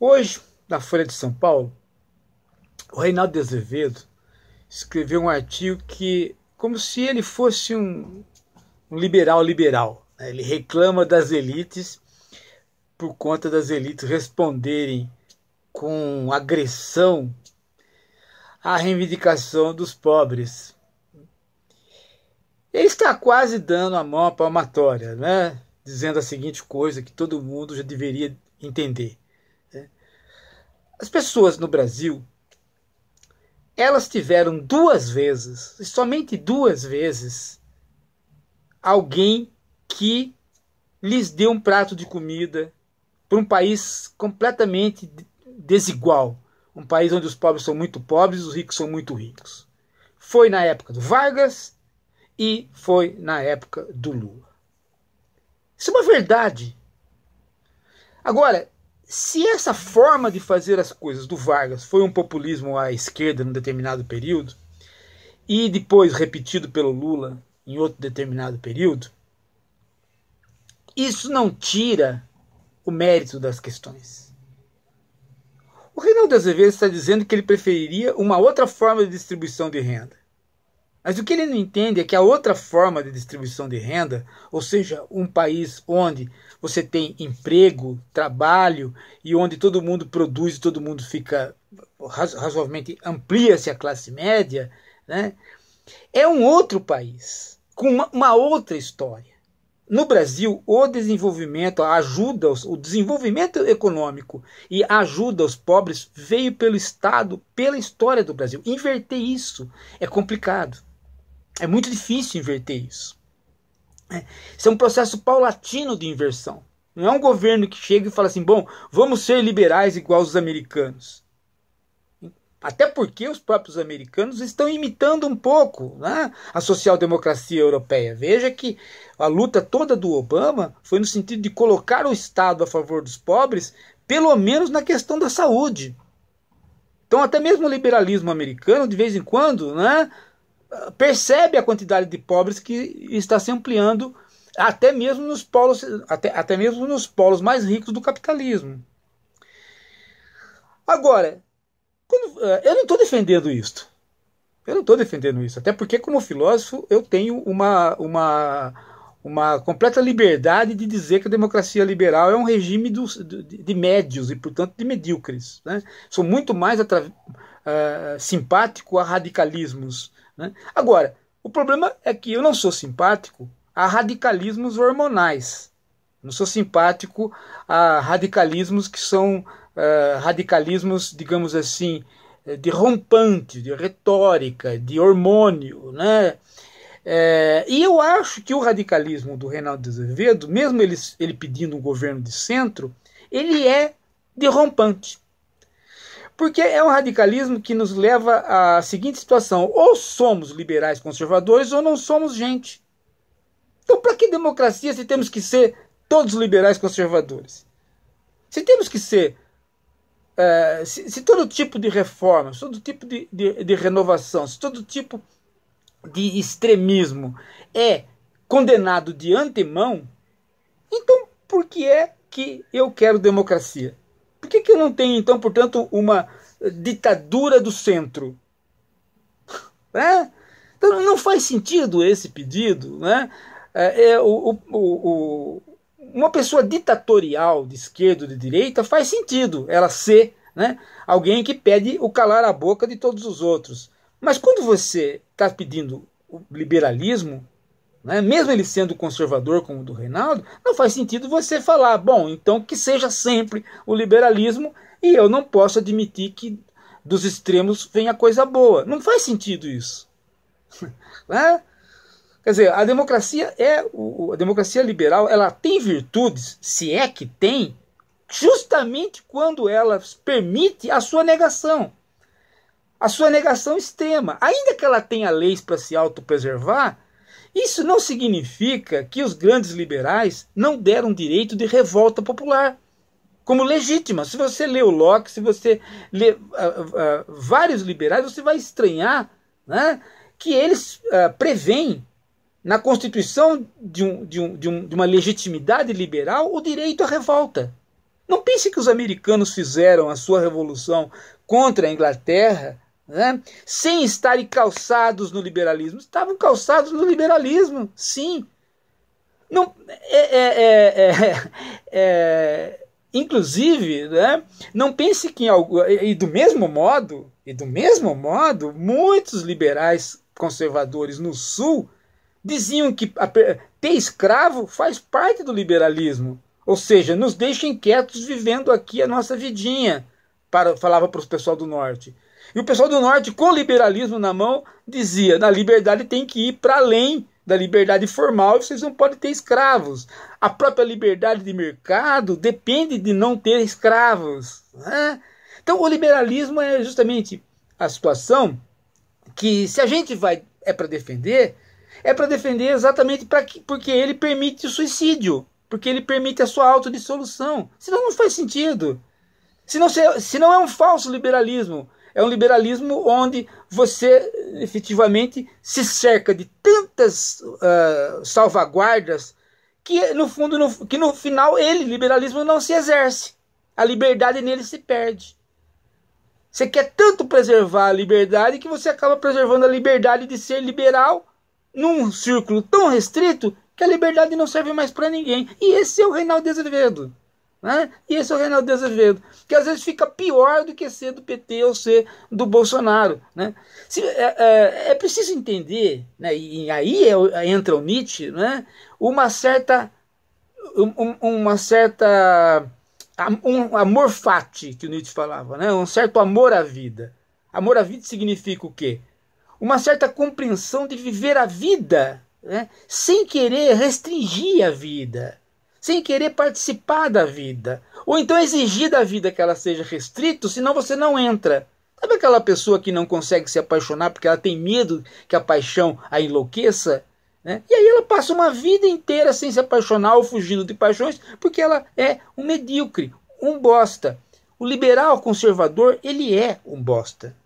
Hoje, na Folha de São Paulo, o Reinaldo Azevedo escreveu um artigo que, como se ele fosse um, um liberal liberal, né? ele reclama das elites por conta das elites responderem com agressão à reivindicação dos pobres. Ele está quase dando a mão à palmatória, né? dizendo a seguinte coisa que todo mundo já deveria entender. As pessoas no Brasil, elas tiveram duas vezes, somente duas vezes, alguém que lhes deu um prato de comida para um país completamente desigual, um país onde os pobres são muito pobres, e os ricos são muito ricos. Foi na época do Vargas e foi na época do Lula. Isso é uma verdade. Agora, se essa forma de fazer as coisas do Vargas foi um populismo à esquerda num determinado período, e depois repetido pelo Lula em outro determinado período, isso não tira o mérito das questões. O Reinaldo Azevedo está dizendo que ele preferiria uma outra forma de distribuição de renda. Mas o que ele não entende é que a outra forma de distribuição de renda, ou seja, um país onde você tem emprego, trabalho e onde todo mundo produz, todo mundo fica razoavelmente amplia-se a classe média, né? É um outro país com uma, uma outra história. No Brasil, o desenvolvimento, ajuda, o desenvolvimento econômico e a ajuda aos pobres veio pelo Estado, pela história do Brasil. Inverter isso é complicado. É muito difícil inverter isso. É, isso é um processo paulatino de inversão. Não é um governo que chega e fala assim: bom, vamos ser liberais igual os americanos. Até porque os próprios americanos estão imitando um pouco né, a social-democracia europeia. Veja que a luta toda do Obama foi no sentido de colocar o Estado a favor dos pobres, pelo menos na questão da saúde. Então, até mesmo o liberalismo americano, de vez em quando, né, percebe a quantidade de pobres que está se ampliando até mesmo nos polos, até, até mesmo nos polos mais ricos do capitalismo. Agora, quando, é, eu não estou defendendo isso. Eu não estou defendendo isso, até porque como filósofo eu tenho uma, uma, uma completa liberdade de dizer que a democracia liberal é um regime dos, de, de, médios e, portanto, de medíocres. Né? Sou muito mais atra, uh, simpático a radicalismos né? Agora, o problema é que eu não sou simpático a radicalismos hormonais. Não sou simpático a radicalismos que são uh, radicalismos, digamos assim, eh, de rompante, de retórica, de hormônio, né? É, e eu acho que o radicalismo do Reinaldo Azevedo, mesmo ele, ele pedindo um governo de centro, ele é de rompante. Porque é um radicalismo que nos leva à seguinte situação: ou somos liberais conservadores ou não somos gente. Então, para que democracia se temos que ser todos liberais conservadores? Se temos que ser. É, se, se, todo tipo de reforma, se todo tipo de, de, de renovação, se todo tipo de extremismo é condenado de antemão, então por que é que eu quero democracia? Por que, que não tem, então, portanto, uma ditadura do centro? Né? Então não faz sentido esse pedido. Né? É, é o, o, o, uma pessoa ditatorial de esquerda ou de direita faz sentido ela ser né? alguém que pede o calar a boca de todos os outros. Mas quando você está pedindo o liberalismo, né? mesmo ele sendo conservador como o do Reinaldo, não faz sentido você falar, bom, então que seja sempre o liberalismo e eu não posso admitir que dos extremos venha coisa boa. Não faz sentido isso. né? Quer dizer, a democracia é a democracia liberal, ela tem virtudes, se é que tem, justamente quando ela permite a sua negação. A sua negação extrema. Ainda que ela tenha leis para se autopreservar, isso não significa que os grandes liberais não deram direito de revolta popular como legítima. Se você lê o Locke, se você lê uh, uh, vários liberais, você vai estranhar né, que eles uh, preveem na constituição de, um, de, um, de, um, de uma legitimidade liberal o direito à revolta. Não pense que os americanos fizeram a sua revolução contra a Inglaterra né? sem estarem calçados no liberalismo. Estavam calçados no liberalismo, sim. Não, é, é, é, é, é inclusive, né? não pense que em algo, e do mesmo modo, e do mesmo modo, muitos liberais conservadores no sul diziam que ter escravo faz parte do liberalismo, ou seja, nos deixa inquietos vivendo aqui a nossa vidinha, para falava para os pessoal do norte. E o pessoal do norte, com o liberalismo na mão, dizia: na liberdade tem que ir para além da liberdade formal e vocês não podem ter escravos. A própria liberdade de mercado depende de não ter escravos. Né? Então, o liberalismo é justamente a situação que, se a gente vai é para defender, é para defender exatamente para que, porque ele permite o suicídio, porque ele permite a sua autodissolução. Senão não faz sentido. Senão, senão é, é um falso liberalismo. É um liberalismo onde você efetivamente se cerca de tantas uh, salvaguardas que no fundo, no, que no final ele, liberalismo, não se exerce. A liberdade nele se perde. Você quer tanto preservar a liberdade que você acaba preservando a liberdade de ser liberal num círculo tão restrito que a liberdade não serve mais para ninguém. E esse é o Reinaldo Azevedo. Né? E esse é o Reinaldo Azevedo, que às vezes fica pior do que ser do PT ou ser do Bolsonaro. Né? Se, é, é, é, preciso entender, né? e, e aí é, entra o Nietzsche, né? uma certa. Um, uma certa um amor fati que o Nietzsche falava, né? um certo amor à vida. Amor à vida significa o quê? Uma certa compreensão de viver a vida né? sem querer restringir a vida sem querer participar da vida, ou então exigir da vida que ela seja restrito, senão você não entra. Sabe aquela pessoa que não consegue se apaixonar porque ela tem medo que a paixão a enlouqueça? Né? E aí ela passa uma vida inteira sem se apaixonar ou fugindo de paixões porque ela é um medíocre, um bosta. O liberal conservador, ele é um bosta.